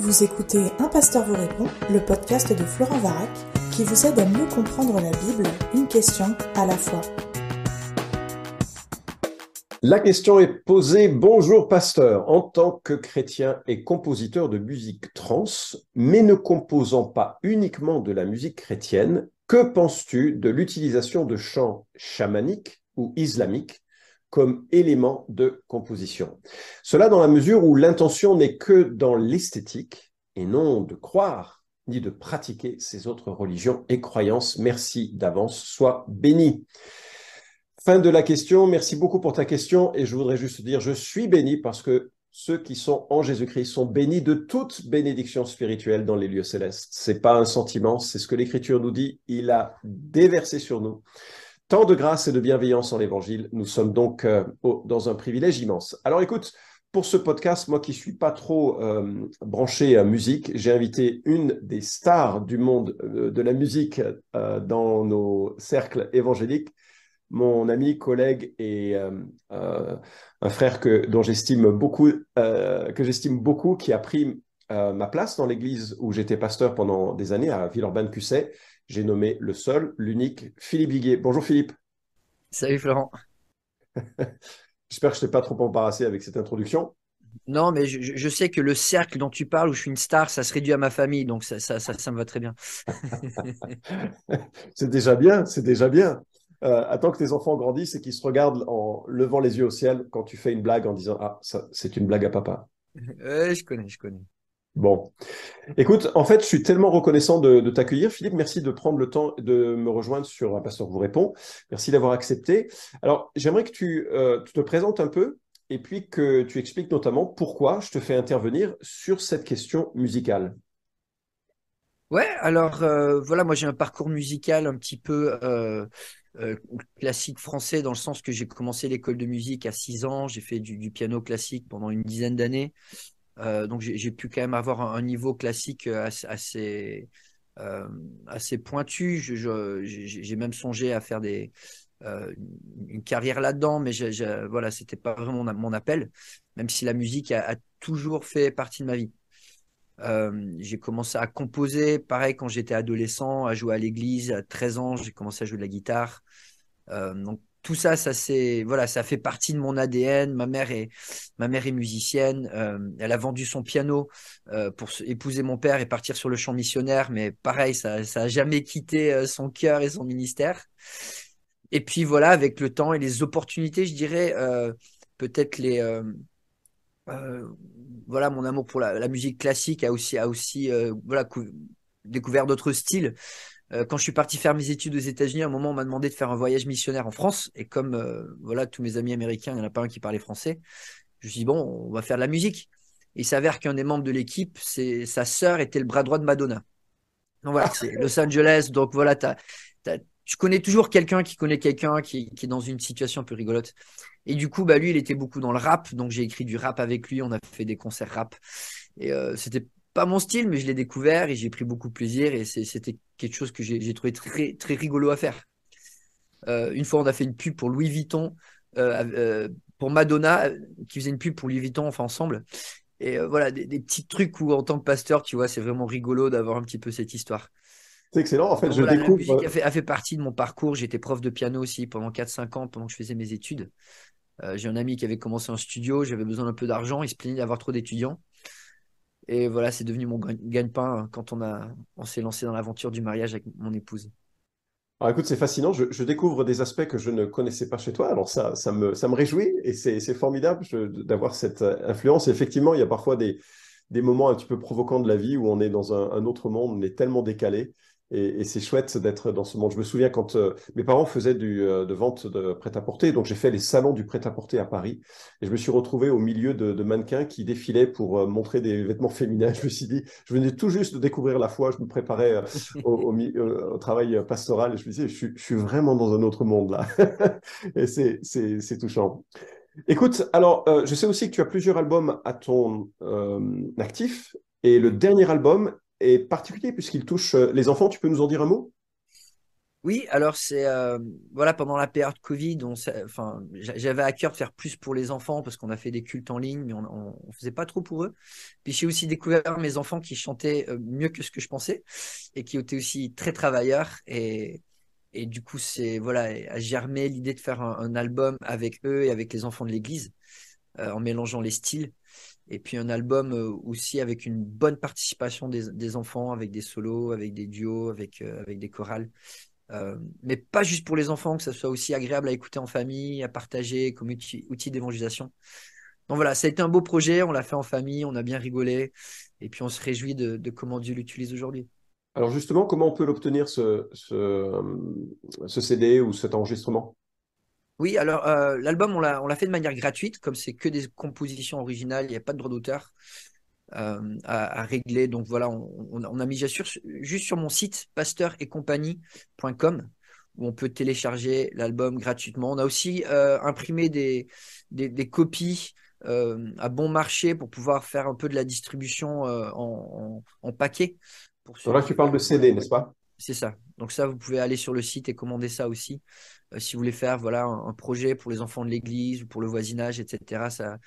Vous écoutez Un pasteur vous répond, le podcast de Florent Varac qui vous aide à mieux comprendre la Bible, une question à la fois. La question est posée. Bonjour pasteur. En tant que chrétien et compositeur de musique trans, mais ne composant pas uniquement de la musique chrétienne, que penses-tu de l'utilisation de chants chamaniques ou islamiques comme élément de composition. Cela dans la mesure où l'intention n'est que dans l'esthétique et non de croire ni de pratiquer ces autres religions et croyances. Merci d'avance, sois béni. Fin de la question, merci beaucoup pour ta question et je voudrais juste dire je suis béni parce que ceux qui sont en Jésus-Christ sont bénis de toute bénédiction spirituelle dans les lieux célestes. C'est pas un sentiment, c'est ce que l'écriture nous dit, il a déversé sur nous. Tant de grâce et de bienveillance en l'Évangile, nous sommes donc euh, dans un privilège immense. Alors écoute, pour ce podcast, moi qui suis pas trop euh, branché à musique, j'ai invité une des stars du monde euh, de la musique dans nos cercles évangéliques, mon ami, collègue et un frère que dont j'estime beaucoup, que j'estime beaucoup, qui a pris ma place dans l'église où j'étais pasteur pendant des années à Villeurbanne-Cusset. J'ai nommé le seul, l'unique, Philippe Guiguet. Bonjour Philippe. Salut Florent. J'espère que je ne t'ai pas trop embarrassé avec cette introduction. Non, mais je, sais que le cercle dont tu parles, où je suis une star, ça se réduit à ma famille, donc ça, me va très bien. c'est déjà bien, c'est déjà bien. Euh, attends que tes enfants grandissent et qu'ils se regardent en levant les yeux au ciel quand tu fais une blague en disant Ah, c'est une blague à papa. Euh, je connais, je connais. Bon. Écoute, en fait, je suis tellement reconnaissant de, t'accueillir. Philippe, merci de prendre le temps de me rejoindre sur Un Pasteur vous répond. Merci d'avoir accepté. Alors, j'aimerais que tu, euh, te présentes un peu et puis que tu expliques notamment pourquoi je te fais intervenir sur cette question musicale. Ouais, alors euh, voilà, moi j'ai un parcours musical un petit peu euh, classique français dans le sens que j'ai commencé l'école de musique à 6 ans, j'ai fait du, piano classique pendant une dizaine d'années, euh, donc j'ai pu quand même avoir un, niveau classique euh, assez, assez, euh, pointu. J'ai même songé à faire des, une carrière là-dedans, mais je, je, voilà, c'était pas vraiment mon appel, même si la musique a, a toujours fait partie de ma vie. j'ai commencé à composer, pareil, quand j'étais adolescent, à jouer à l'église. À 13 ans, j'ai commencé à jouer de la guitare. donc tout ça, ça c'est voilà, ça fait partie de mon ADN. Ma mère est ma mère est musicienne. Euh, elle a vendu son piano euh, pour épouser mon père et partir sur le champ missionnaire, mais pareil, ça ça a jamais quitté euh, son cœur et son ministère. Et puis voilà, avec le temps et les opportunités, je dirais peut-être les voilà, mon amour pour la, musique classique a aussi a aussi voilà découvert d'autres styles. Euh, quand je suis parti faire mes études aux États-Unis, à un moment, on m'a demandé de faire un voyage missionnaire en France. Et comme euh, voilà, tous mes amis américains, il n'y en a pas un qui parlait français, je me suis dit, bon, on va faire de la musique. il s'avère qu'un des membres de l'équipe, c'est sa sœur était le bras droit de Madonna. Donc voilà, c'est Los Angeles. Donc voilà, tu tu connais toujours quelqu'un qui connaît quelqu'un qui, est dans une situation un peu rigolote. Et du coup, bah, lui, il était beaucoup dans le rap. Donc j'ai écrit du rap avec lui. On a fait des concerts rap. Et euh, c'était pas mon style, mais je l'ai découvert et j'ai pris beaucoup de plaisir. Et c'était quelque chose que j'ai trouvé très, très rigolo à faire. Euh, une fois, on a fait une pub pour Louis Vuitton, euh, euh, pour Madonna, qui faisait une pub pour Louis Vuitton, enfin ensemble. Et voilà, des, petits trucs où, en tant que pasteur, tu vois, c'est vraiment rigolo d'avoir un petit peu cette histoire. C'est excellent. En fait, je La a fait, partie de mon parcours. J'étais prof de piano aussi pendant 4-5 ans, pendant que je faisais mes études. J'ai un ami qui avait commencé un studio. J'avais besoin d'un peu d'argent. Il se plaignait d'avoir trop d'étudiants. Et voilà, c'est devenu mon gagne-pain hein, quand on, on s'est lancé dans l'aventure du mariage avec mon épouse. Alors écoute, c'est fascinant, je, découvre des aspects que je ne connaissais pas chez toi, alors ça, ça, me, réjouit et c'est formidable d'avoir cette euh, influence. effectivement, il y a parfois des, moments un petit peu provocants de la vie où on est dans un autre monde, on est tellement décalé et, et c'est chouette d'être dans ce monde. Je me souviens quand euh, mes parents faisaient du, euh, de vente de prêt-à-porter, donc j'ai fait les salons du prêt-à-porter à Paris, et je me suis retrouvé au milieu de, de mannequins qui défilaient pour euh, montrer des vêtements féminins. Je me suis dit, je venais tout juste de découvrir la foi, je me préparais au, au, travail pastoral, et je me disais, je, je suis vraiment dans un autre monde là. et c'est touchant. Écoute, alors je sais aussi que tu as plusieurs albums à ton actif, et le dernier album et particulier puisqu'il touche euh, les enfants. Tu peux nous en dire un mot oui, alors c'est euh, voilà pendant la période Covid, enfin j'avais à cœur de faire plus pour les enfants parce qu'on a fait des cultes en ligne, mais on, ne faisait pas trop pour eux. Puis j'ai aussi découvert mes enfants qui chantaient euh, mieux que ce que je pensais et qui étaient aussi très travailleurs et du coup c'est voilà à germé l'idée de faire un, album avec eux et avec les enfants de l'église en mélangeant les styles et puis un album euh, aussi avec une bonne participation des, enfants, avec des solos, avec des duos, avec, euh, avec des chorales. Euh, mais pas juste pour les enfants, que ça soit aussi agréable à écouter en famille, à partager comme outil, d'évangélisation. Donc voilà, ça a été un beau projet, on l'a fait en famille, on a bien rigolé, et puis on se réjouit de, comment Dieu l'utilise aujourd'hui. Alors justement, comment on peut l'obtenir, ce, ce CD ou cet enregistrement oui, alors euh, l'album, on l'a fait de manière gratuite, comme c'est que des compositions originales, il n'y a pas de droit d'auteur euh, à, régler. Donc voilà, on, a mis juste sur mon site pasteur et compagnie.com où on peut télécharger l'album gratuitement. On a aussi euh, imprimé des, copies à bon marché pour pouvoir faire un peu de la distribution en, paquets. paquet. Pour là, tu parles de CD, n'est-ce pas C'est ça. Donc ça, vous pouvez aller sur le site et commander ça aussi. Euh, si vous voulez faire voilà un, projet pour les enfants de l'église ou pour le voisinage, etc. Ça,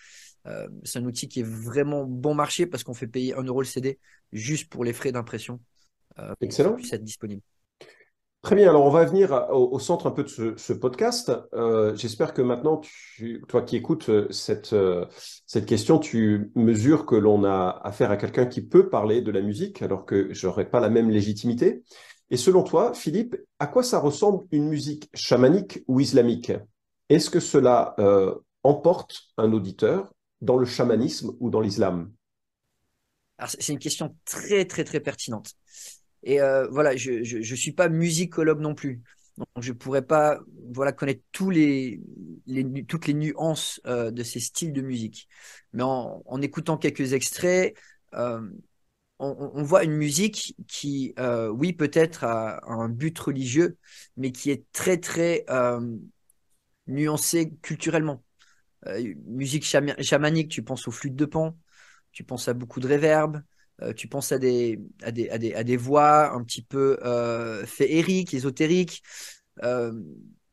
euh, c'est un outil qui est vraiment bon marché parce qu'on fait payer 1 euro le CD juste pour les frais d'impression. Euh, Excellent. être disponible. Très bien, alors on va venir au, centre un peu de ce, podcast. J'espère que maintenant, toi qui écoutes cette, cette question, tu mesures que l'on a affaire à quelqu'un qui peut parler de la musique alors que j'aurais pas la même légitimité. Et selon toi, Philippe, à quoi ça ressemble une musique chamanique ou islamique Est-ce que cela euh, emporte un auditeur dans le chamanisme ou dans l'islam C'est une question très très très pertinente. Et euh, voilà, je ne suis pas musicologue non plus. Donc, je ne pourrais pas voilà, connaître tous les, toutes les nuances euh, de ces styles de musique. Mais en, en écoutant quelques extraits, on, voit une musique qui, euh, oui, peut-être a, un but religieux, mais qui est très, très euh, nuancée culturellement. Euh, musique chamanique, tu penses aux flûtes de pan, tu penses à beaucoup de réverb, tu penses à des, à des, voix un petit peu féeriques, ésotériques.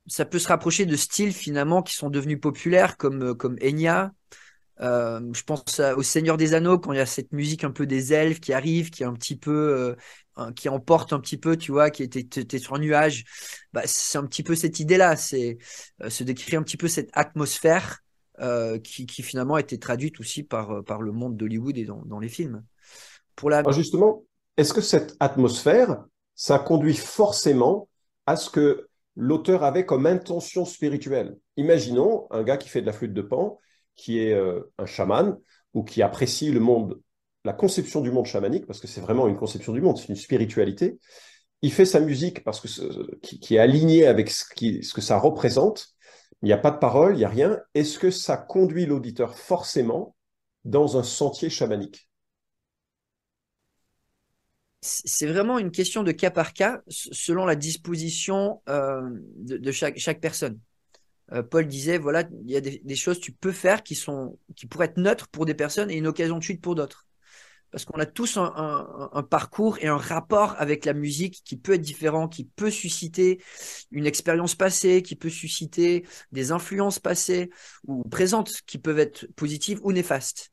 ça peut se rapprocher de styles finalement qui sont devenus populaires comme, comme Enya, euh, je pense au Seigneur des Anneaux quand il y a cette musique un peu des elfes qui arrive, qui est un petit peu, euh, qui emporte un petit peu, tu vois, qui était, sur un nuage. Bah, c'est un petit peu cette idée-là, c'est euh, se décrire un petit peu cette atmosphère qui, finalement a été traduite aussi par, par le monde d'Hollywood et dans, les films. Pour la... justement, est-ce que cette atmosphère, ça conduit forcément à ce que l'auteur avait comme intention spirituelle Imaginons un gars qui fait de la flûte de pan qui est euh, un chaman ou qui apprécie le monde, la conception du monde chamanique, parce que c'est vraiment une conception du monde, c'est une spiritualité. Il fait sa musique parce que qui, est alignée avec ce, ce que ça représente. Il n'y a pas de parole, il n'y a rien. Est-ce que ça conduit l'auditeur forcément dans un sentier chamanique c'est vraiment une question de cas par cas selon la disposition euh, de, chaque, personne. Euh, Paul disait voilà, il y a des, choses que tu peux faire qui, sont, qui pourraient être neutres pour des personnes et une occasion de suite pour d'autres. Parce qu'on a tous un, parcours et un rapport avec la musique qui peut être différent, qui peut susciter une expérience passée, qui peut susciter des influences passées ou présentes qui peuvent être positives ou néfastes.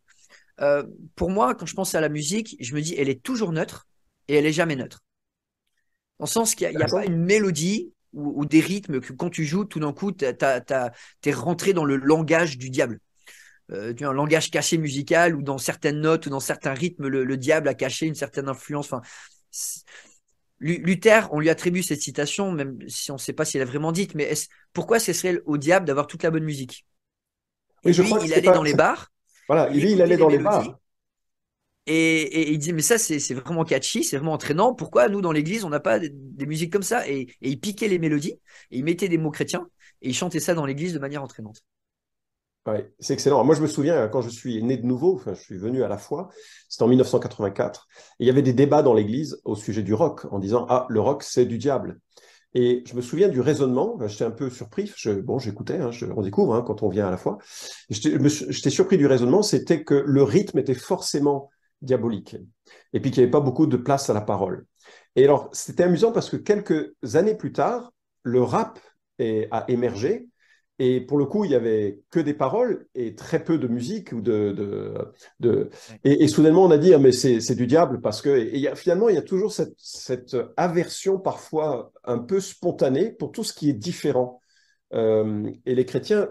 Euh, pour moi, quand je pense à la musique, je me dis elle est toujours neutre et elle est jamais neutre. Dans le sens qu'il n'y a, pas une mélodie ou, des rythmes que quand tu joues, tout d'un coup, tu t'es rentré dans le langage du diable. Euh, un langage caché musical ou dans certaines notes ou dans certains rythmes, le, diable a caché une certaine influence. Luther, on lui attribue cette citation, même si on ne sait pas s'il l'a vraiment dite, mais pourquoi ce serait au diable d'avoir toute la bonne musique il allait dans les bars. Voilà, il, allait dans les bars. Et, il dit, mais ça, c'est vraiment catchy, c'est vraiment entraînant. Pourquoi nous, dans l'église, on n'a pas des, musiques comme ça et, il piquait les mélodies, et il mettait des mots chrétiens, et il chantait ça dans l'église de manière entraînante. Ouais, c'est excellent. Moi, je me souviens, quand je suis né de nouveau, je suis venu à la foi, c'était en 1984, il y avait des débats dans l'église au sujet du rock, en disant, ah, le rock, c'est du diable. Et je me souviens du raisonnement, j'étais un peu surpris, bon j'écoutais, hein, on découvre hein, quand on vient à la foi, j'étais surpris du raisonnement, c'était que le rythme était forcément diabolique, et puis qu'il n'y avait pas beaucoup de place à la parole. Et alors, c'était amusant parce que quelques années plus tard, le rap a émergé, et pour le coup, il y avait que des paroles et très peu de musique ou de, de, Et, soudainement, on a dit ah, mais c'est du diable parce que finalement, il y a toujours cette, aversion parfois un peu spontanée pour tout ce qui est différent. Euh, et les chrétiens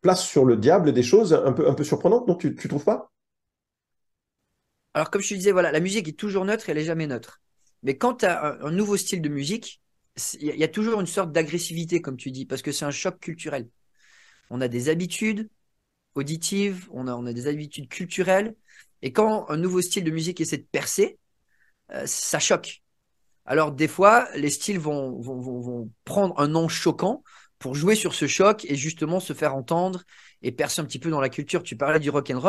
placent sur le diable des choses un peu un peu surprenantes, non tu, tu trouves pas alors comme je te disais, voilà, la musique est toujours neutre elle n'est jamais neutre. Mais quand tu as un, nouveau style de musique, il y, a toujours une sorte d'agressivité, comme tu dis, parce que c'est un choc culturel. On a des habitudes auditives, on a, des habitudes culturelles, et quand un nouveau style de musique essaie de percer, euh, ça choque. Alors des fois, les styles vont, prendre un nom choquant pour jouer sur ce choc et justement se faire entendre et percer un petit peu dans la culture. Tu parlais du rock and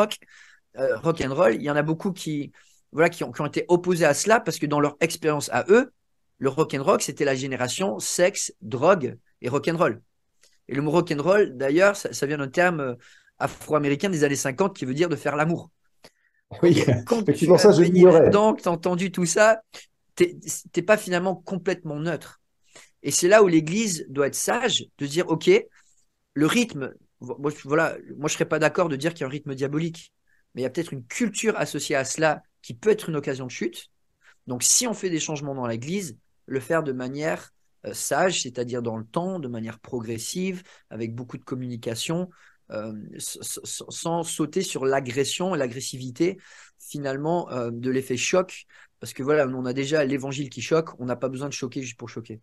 euh, and roll il y en a beaucoup qui, voilà, qui ont, été opposés à cela parce que dans leur expérience à eux, le rock and rock'n'roll, c'était la génération sexe, drogue et rock and roll Et le mot rock and roll d'ailleurs, ça, vient d'un terme euh, afro-américain des années 50 qui veut dire de faire l'amour. Oui, quand tu ça, je l'ignorais. Donc, tu entendu tout ça, tu pas finalement complètement neutre. Et c'est là où l'Église doit être sage de dire, OK, le rythme, voilà, moi je serais pas d'accord de dire qu'il y a un rythme diabolique mais il y a peut-être une culture associée à cela qui peut être une occasion de chute. Donc si on fait des changements dans l'Église, le faire de manière euh, sage, c'est-à-dire dans le temps, de manière progressive, avec beaucoup de communication, euh, sans sauter sur l'agression et l'agressivité finalement euh, de l'effet choc. Parce que voilà, on a déjà l'évangile qui choque, on n'a pas besoin de choquer juste pour choquer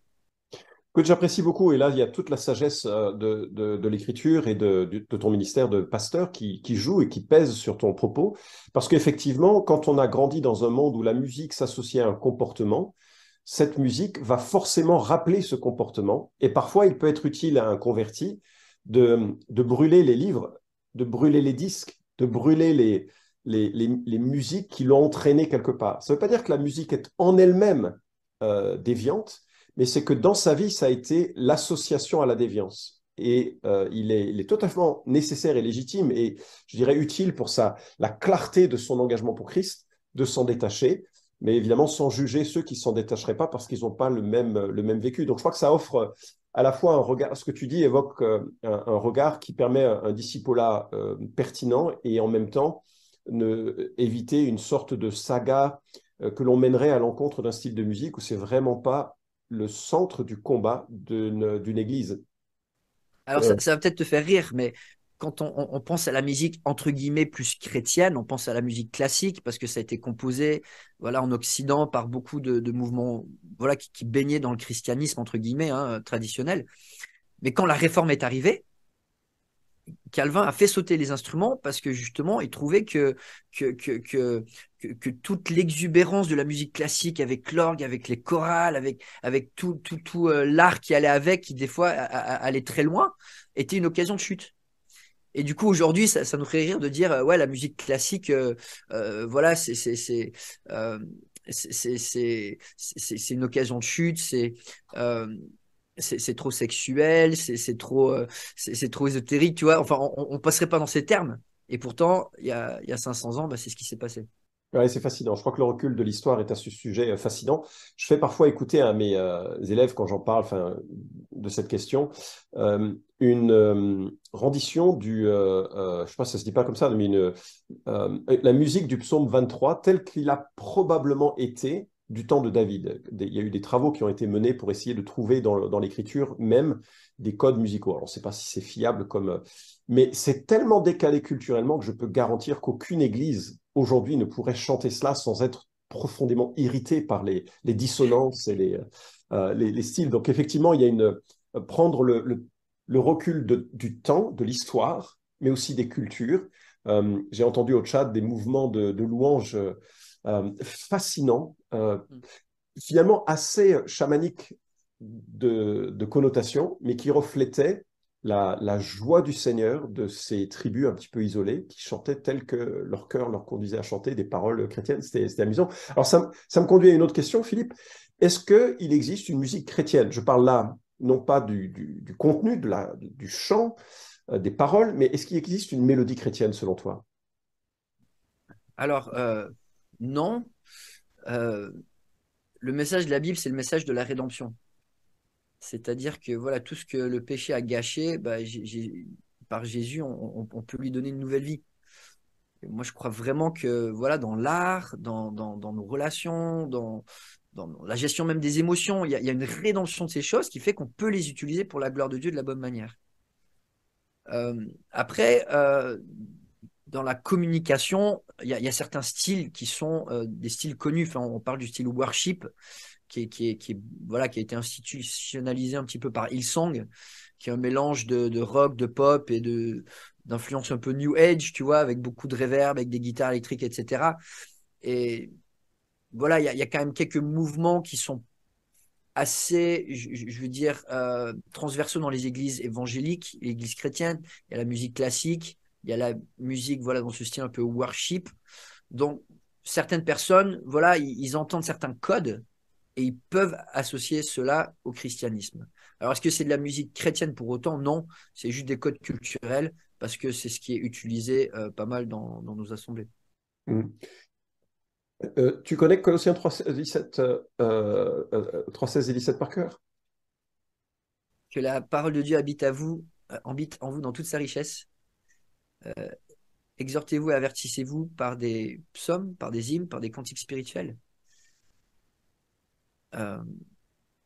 que j'apprécie beaucoup. Et là, il y a toute la sagesse euh, de, l'écriture et de, ton ministère de pasteur qui, joue et qui pèse sur ton propos. Parce qu'effectivement, quand on a grandi dans un monde où la musique s'associe à un comportement, cette musique va forcément rappeler ce comportement. Et parfois, il peut être utile à un converti de, brûler les livres, de brûler les disques, de brûler les, musiques qui l'ont entraîné quelque part. Ça ne veut pas dire que la musique est en elle-même euh, déviante, mais c'est que dans sa vie, ça a été l'association à la déviance. Et euh, il, est, totalement nécessaire et légitime, et je dirais utile pour sa, la clarté de son engagement pour Christ, de s'en détacher, mais évidemment sans juger ceux qui s'en détacheraient pas parce qu'ils n'ont pas le même, le même vécu. Donc je crois que ça offre à la fois un regard, ce que tu dis évoque euh, un, regard qui permet un, disciple là euh, pertinent et en même temps ne, éviter une sorte de saga que l'on mènerait à l'encontre d'un style de musique où c'est vraiment pas le centre du combat d'une église. Alors, euh. ça, va peut-être te faire rire, mais quand on, pense à la musique entre guillemets plus chrétienne, on pense à la musique classique parce que ça a été composé, voilà, en Occident par beaucoup de, mouvements, voilà, qui, qui, baignaient dans le christianisme entre guillemets hein, traditionnel. Mais quand la réforme est arrivée, Calvin a fait sauter les instruments parce que justement, il trouvait que, que, que, toute l'exubérance de la musique classique avec l'orgue, avec les chorales, avec, avec tout, tout, tout euh, l'art qui allait avec, qui des fois allait très loin, était une occasion de chute. Et du coup, aujourd'hui, ça, nous fait rire de dire, euh, ouais, la musique classique, voilà, c'est c'est une occasion de chute, c'est euh, c'est trop sexuel, c'est trop, euh, c'est trop ésotérique, tu vois. Enfin, on, ne passerait pas dans ces termes. Et pourtant, il y a, y 500 ans, bah, c'est ce qui s'est passé. Ouais, c'est fascinant. Je crois que le recul de l'histoire est à ce sujet euh, fascinant. Je fais parfois écouter à mes euh, élèves, quand j'en parle de cette question, une rendition du, je ne sais pas si ça se dit pas comme ça, mais une, la musique du psaume 23 telle qu'il a probablement été du temps de David. Il y a eu des travaux qui ont été menés pour essayer de trouver dans, l'écriture même des codes musicaux. Alors, on ne sait pas si c'est fiable comme... Mais c'est tellement décalé culturellement que je peux garantir qu'aucune église aujourd'hui ne pourrait chanter cela sans être profondément irritée par les, dissonances et euh, les, styles. Donc effectivement, il y a une... Euh, prendre le, recul du temps, de l'histoire, mais aussi des cultures. Euh, j'ai entendu au Tchad des mouvements de, de louanges euh, fascinant, euh, mm. finalement assez chamanique de, connotation, mais qui reflétait la, joie du Seigneur de ces tribus un petit peu isolées qui chantaient tel que leur cœur leur conduisait à chanter des paroles chrétiennes. C'était amusant. Alors ça, me conduit à une autre question, Philippe. Est-ce qu'il existe une musique chrétienne Je parle là non pas du, contenu, de la, du chant, euh, des paroles, mais est-ce qu'il existe une mélodie chrétienne selon toi Alors, non. Euh, le message de la Bible, c'est le message de la rédemption. C'est-à-dire que voilà, tout ce que le péché a gâché, bah, par Jésus, on, peut lui donner une nouvelle vie. moi, je crois vraiment que voilà, dans l'art, dans, nos relations, dans, la gestion même des émotions, il y, a, une rédemption de ces choses qui fait qu'on peut les utiliser pour la gloire de Dieu de la bonne manière. Euh, après, euh, dans la communication, il y, a certains styles qui sont euh, des styles connus. Enfin, on parle du style worship, qui, qui, est, qui est, voilà, qui a été institutionnalisé un petit peu par Hillsong, qui est un mélange de, rock, de pop et de d'influence un peu new age, tu vois, avec beaucoup de réverb, avec des guitares électriques, etc. Et voilà, il y, a quand même quelques mouvements qui sont assez, je, veux dire, euh, transversaux dans les églises évangéliques, l'église chrétienne. Il y a la musique classique, il y a la musique voilà, dans ce style un peu worship. Donc, certaines personnes, voilà, ils, entendent certains codes et ils peuvent associer cela au christianisme. Alors, est-ce que c'est de la musique chrétienne pour autant Non, c'est juste des codes culturels parce que c'est ce qui est utilisé euh, pas mal dans, dans nos assemblées. Mmh. Euh, tu connais Colossiens 3, 17, 16 et 17 par cœur Que la parole de Dieu habite à vous, euh, habite en vous dans toute sa richesse euh, exhortez-vous et avertissez-vous par des psaumes, par des hymnes, par des cantiques spirituels. Euh,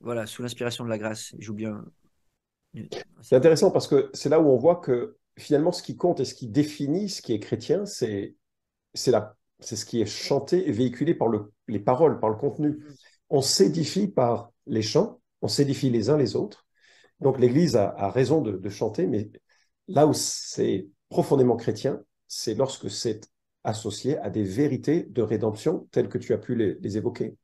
voilà, sous l'inspiration de la grâce. Joue bien. C'est intéressant parce que c'est là où on voit que finalement, ce qui compte et ce qui définit ce qui est chrétien, c'est c'est ce qui est chanté et véhiculé par les paroles, par le contenu. On s'édifie par les chants, on s'édifie les uns les autres. Donc l'Église a, raison de chanter, mais là où c'est profondément chrétien, c'est lorsque c'est associé à des vérités de rédemption telles que tu as pu les, évoquer.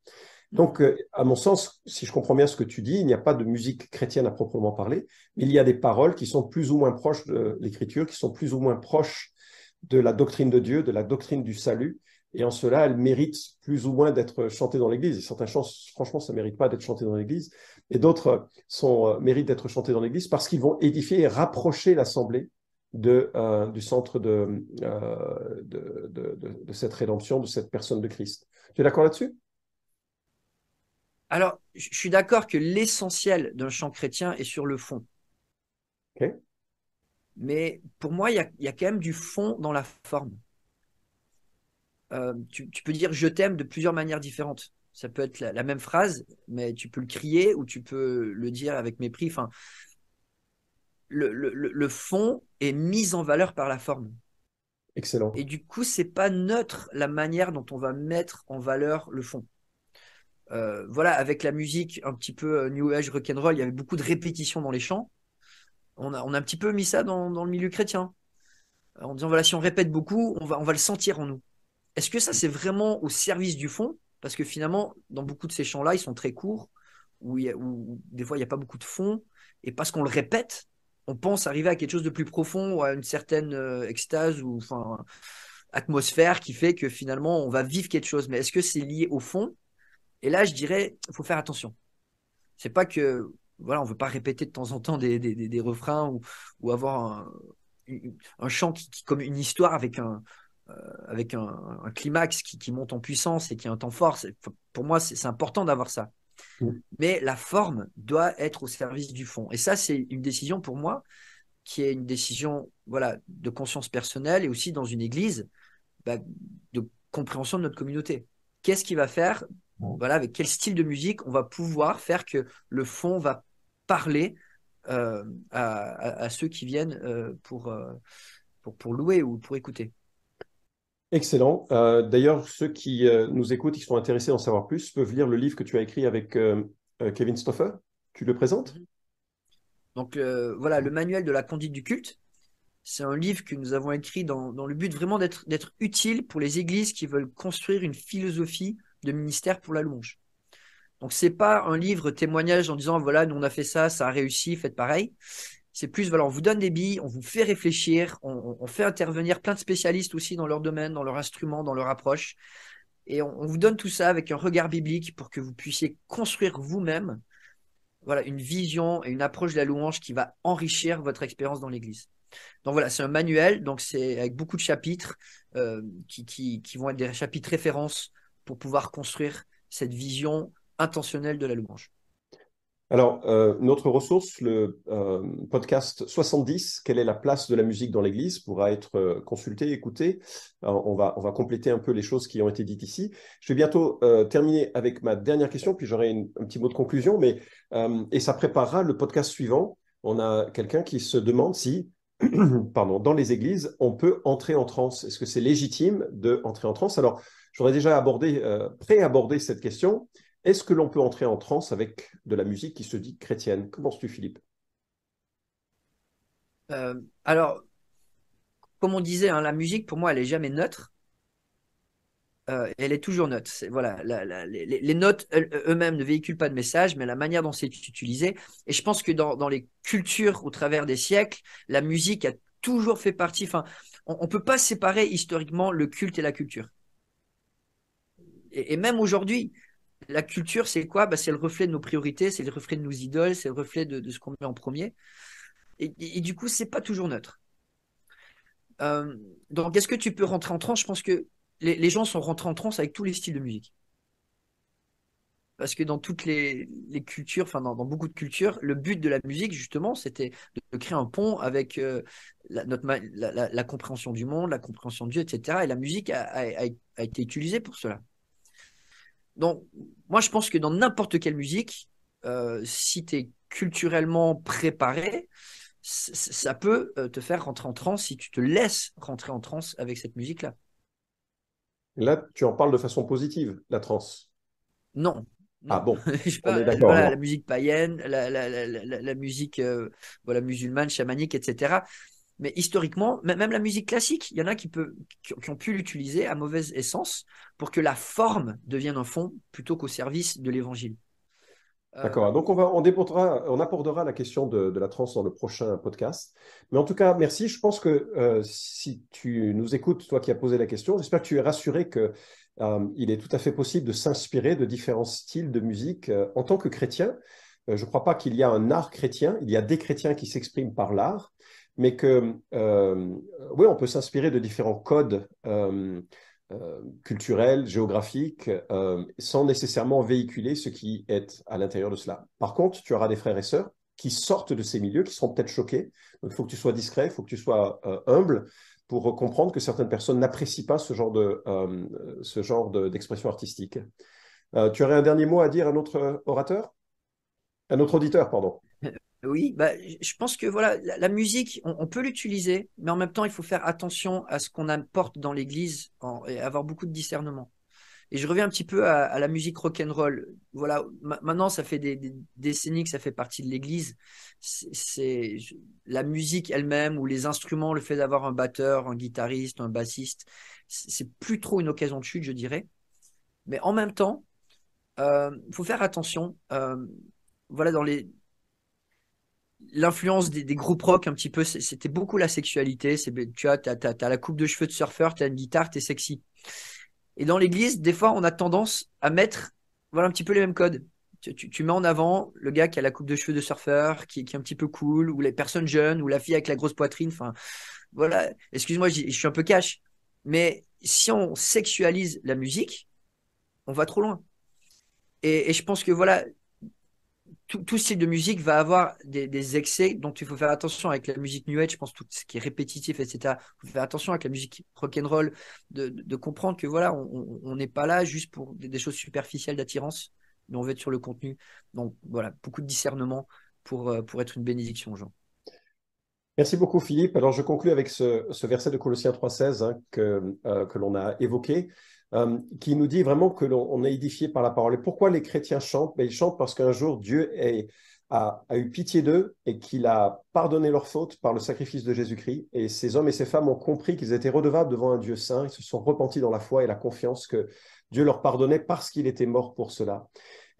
Mm. Donc, euh, à mon sens, si je comprends bien ce que tu dis, il n'y a pas de musique chrétienne à proprement parler, mais il y a des paroles qui sont plus ou moins proches de l'Écriture, qui sont plus ou moins proches de la doctrine de Dieu, de la doctrine du salut, et en cela, elles méritent plus ou moins d'être chantées dans l'Église. Et certaines franchement, ça ne mérite pas d'être chanté dans l'Église, et d'autres euh, sont, euh, méritent d'être chantées dans l'Église parce qu'ils vont édifier et rapprocher l'assemblée de, euh, du centre euh, de, de, cette rédemption, de cette personne de Christ. Tu es d'accord là-dessus Alors, je suis d'accord que l'essentiel d'un chant chrétien est sur le fond. Mais pour moi, il y a, quand même du fond dans la forme. Euh, tu, peux dire je t'aime de plusieurs manières différentes. Ça peut être la, la, même phrase, mais tu peux le crier ou tu peux le dire avec mépris. Enfin, le, fond est mis en valeur par la forme. Excellent. Et du coup, c'est pas neutre la manière dont on va mettre en valeur le fond. Euh, voilà, avec la musique un petit peu euh, New Age, rock'n'roll, il y avait beaucoup de répétitions dans les chants. On a, on a un petit peu mis ça dans, le milieu chrétien. Euh, en disant, voilà, si on répète beaucoup, on va, on va le sentir en nous. Est-ce que ça, c'est vraiment au service du fond Parce que finalement, dans beaucoup de ces chants-là, ils sont très courts, où, des fois, il n'y a pas beaucoup de fond. Et parce qu'on le répète, on pense arriver à quelque chose de plus profond, ou à une certaine euh, extase ou enfin atmosphère qui fait que finalement on va vivre quelque chose. Mais est-ce que c'est lié au fond Et là, je dirais, il faut faire attention. C'est pas que voilà, on veut pas répéter de temps en temps des, refrains ou, avoir un, chant qui, comme une histoire avec un euh, avec un, climax qui, monte en puissance et qui a un temps fort. Pour moi, c'est important d'avoir ça. Mm. mais la forme doit être au service du fond. Et ça, c'est une décision pour moi qui est une décision voilà, de conscience personnelle et aussi dans une église bah, de compréhension de notre communauté. Qu'est-ce qui va faire mm. voilà, avec quel style de musique on va pouvoir faire que le fond va parler euh, à, ceux qui viennent euh, pour, euh, pour, pour louer ou pour écouter. Excellent. Euh, d'ailleurs, ceux qui euh, nous écoutent et qui sont intéressés à en savoir plus peuvent lire le livre que tu as écrit avec euh, Kevin Stoffer. Tu le présentes mm-hmm. Donc voilà, le manuel de la conduite du culte. C'est un livre que nous avons écrit dans, le but vraiment d'être utile pour les églises qui veulent construire une philosophie de ministère pour la louange. Donc c'est pas un livre témoignage en disant voilà nous on a fait ça, ça a réussi, faites pareil. C'est plus, on vous donne des billes, on vous fait réfléchir, on, fait intervenir plein de spécialistes aussi dans leur domaine, dans leur instrument, dans leur approche. Et on, vous donne tout ça avec un regard biblique pour que vous puissiez construire vous-même voilà, une vision et une approche de la louange qui va enrichir votre expérience dans l'Église. Donc voilà, c'est un manuel, donc c'est avec beaucoup de chapitres euh, qui, vont être des chapitres références pour pouvoir construire cette vision intentionnelle de la louange. Alors, euh, notre ressource, le euh, podcast 70, Quelle est la place de la musique dans l'Église, pourra être consultée euh, consulté, écouté. on, va, on va compléter un peu les choses qui ont été dites ici. Je vais bientôt terminer avec ma dernière question, puis j'aurai un petit mot de conclusion, mais, et ça préparera le podcast suivant. On a quelqu'un qui se demande si, pardon, dans les églises, on peut entrer en transe. Est-ce que c'est légitime d'entrer entrer en transe Alors, j'aurais déjà abordé, pré-abordé cette question. Est-ce que l'on peut entrer en transe avec de la musique qui se dit chrétienne Que penses-tu, Philippe euh, Alors, comme on disait, hein, la musique, pour moi, elle n'est jamais neutre. Euh, elle est toujours neutre. voilà, les, notes eux-mêmes ne véhiculent pas de message, mais la manière dont c'est utilisé. Et je pense que dans, les cultures au travers des siècles, la musique a toujours fait partie. Enfin, on, ne peut pas séparer historiquement le culte et la culture. et même aujourd'hui, la culture, c'est quoi bah, C'est le reflet de nos priorités, c'est le reflet de nos idoles, c'est le reflet de, ce qu'on met en premier. Et, du coup, c'est pas toujours neutre. Euh, donc, est-ce que tu peux rentrer en transe Je pense que les, gens sont rentrés en transe avec tous les styles de musique. Parce que dans toutes les, cultures, enfin dans, beaucoup de cultures, le but de la musique, justement, c'était de, créer un pont avec euh, la, notre, la, compréhension du monde, la compréhension de Dieu, etc. Et la musique a été utilisée pour cela. Donc, moi, je pense que dans n'importe quelle musique, euh, si tu es culturellement préparé, ça peut euh, te faire rentrer en transe si tu te laisses rentrer en transe avec cette musique-là. Là, tu en parles de façon positive, la transe. Non. Ah bon, la musique païenne, la, musique euh, voilà, musulmane, chamanique, etc mais historiquement, même la musique classique, il y en a qui, ont pu l'utiliser à mauvaise essence pour que la forme devienne un fond plutôt qu'au service de l'évangile. Euh, D'accord. Donc, on, va, abordera la question de, la transe dans le prochain podcast. Mais en tout cas, merci. Je pense que euh, si tu nous écoutes, toi qui as posé la question, j'espère que tu es rassuré que euh, il est tout à fait possible de s'inspirer de différents styles de musique en tant que chrétien. je ne crois pas qu'il y a un art chrétien. Il y a des chrétiens qui s'expriment par l'art mais que, euh, oui, on peut s'inspirer de différents codes euh, euh, culturels, géographiques, sans nécessairement véhiculer ce qui est à l'intérieur de cela. Par contre, tu auras des frères et sœurs qui sortent de ces milieux, qui seront peut-être choqués. Donc, il faut que tu sois discret, il faut que tu sois humble pour comprendre que certaines personnes n'apprécient pas ce genre de ce genre d'expression artistique. tu aurais un dernier mot à dire à notre orateur, à notre auditeur, pardon. Oui, bah, je pense que voilà, la, musique, on, peut l'utiliser, mais en même temps, il faut faire attention à ce qu'on apporte dans l'Église et avoir beaucoup de discernement. Et je reviens un petit peu à, la musique rock'n'roll. Voilà, maintenant, ça fait des, décennies que ça fait partie de l'Église. C'est la musique elle-même ou les instruments, le fait d'avoir un batteur, un guitariste, un bassiste, c'est plus trop une occasion de chute, je dirais. Mais en même temps, il euh, faut faire attention. Euh, voilà, dans les l'influence des, groupes rock un petit peu, c'était beaucoup la sexualité. C'est, tu as t'as, t'as, la coupe de cheveux de surfeur, tu as une guitare, tu es sexy. Et dans l'église, des fois, on a tendance à mettre voilà, un petit peu les mêmes codes. Tu, tu, mets en avant le gars qui a la coupe de cheveux de surfeur, qui, qui, est un petit peu cool, ou les personnes jeunes, ou la fille avec la grosse poitrine. Enfin, voilà. Excuse-moi, je suis un peu cash. Mais si on sexualise la musique, on va trop loin. Et, et je pense que voilà, tout, style de musique va avoir des, excès dont il faut faire attention avec la musique new je pense tout ce qui est répétitif, etc. Il faut faire attention avec la musique rock'n'roll, de, de, de comprendre que voilà, on n'est pas là juste pour des, choses superficielles d'attirance, mais on veut être sur le contenu. Donc voilà, beaucoup de discernement pour, euh, pour être une bénédiction aux gens. Merci beaucoup Philippe. Alors je conclus avec ce, verset de Colossiens 3.16 hein, que, euh, que l'on a évoqué, euh, qui nous dit vraiment que l'on est édifié par la parole. Et pourquoi les chrétiens chantent ben, Ils chantent parce qu'un jour Dieu a, eu pitié d'eux et qu'il a pardonné leurs fautes par le sacrifice de Jésus-Christ. Et ces hommes et ces femmes ont compris qu'ils étaient redevables devant un Dieu saint. Ils se sont repentis dans la foi et la confiance que Dieu leur pardonnait parce qu'il était mort pour cela.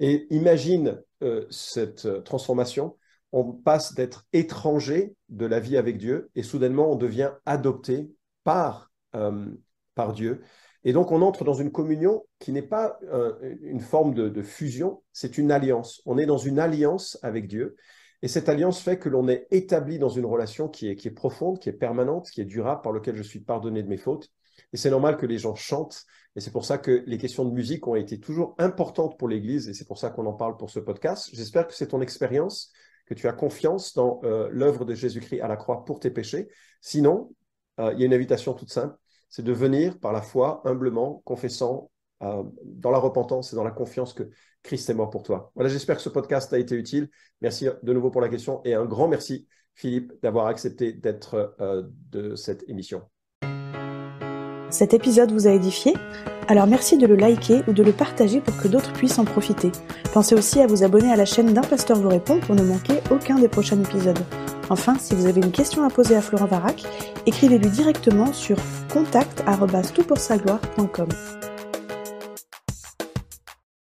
Et imagine euh, cette transformation on passe d'être étranger de la vie avec Dieu et soudainement on devient adopté par, euh, par Dieu. Et donc on entre dans une communion qui n'est pas euh, une forme de, fusion, c'est une alliance. On est dans une alliance avec Dieu. Et cette alliance fait que l'on est établi dans une relation qui est, qui est profonde, qui est permanente, qui est durable, par laquelle je suis pardonné de mes fautes. Et c'est normal que les gens chantent. Et c'est pour ça que les questions de musique ont été toujours importantes pour l'Église. Et c'est pour ça qu'on en parle pour ce podcast. J'espère que c'est ton expérience que tu as confiance dans euh, l'œuvre de Jésus-Christ à la croix pour tes péchés. Sinon, euh, il y a une invitation toute simple, c'est de venir par la foi, humblement, confessant euh, dans la repentance et dans la confiance que Christ est mort pour toi. Voilà, j'espère que ce podcast a été utile. Merci de nouveau pour la question et un grand merci, Philippe, d'avoir accepté d'être de cette émission. Cet épisode vous a édifié Alors merci de le liker ou de le partager pour que d'autres puissent en profiter. Pensez aussi à vous abonner à la chaîne d'un pasteur vous répond pour ne manquer aucun des prochains épisodes. Enfin, si vous avez une question à poser à Florent Varac, écrivez-lui directement sur contact@toutpoursagloire.com.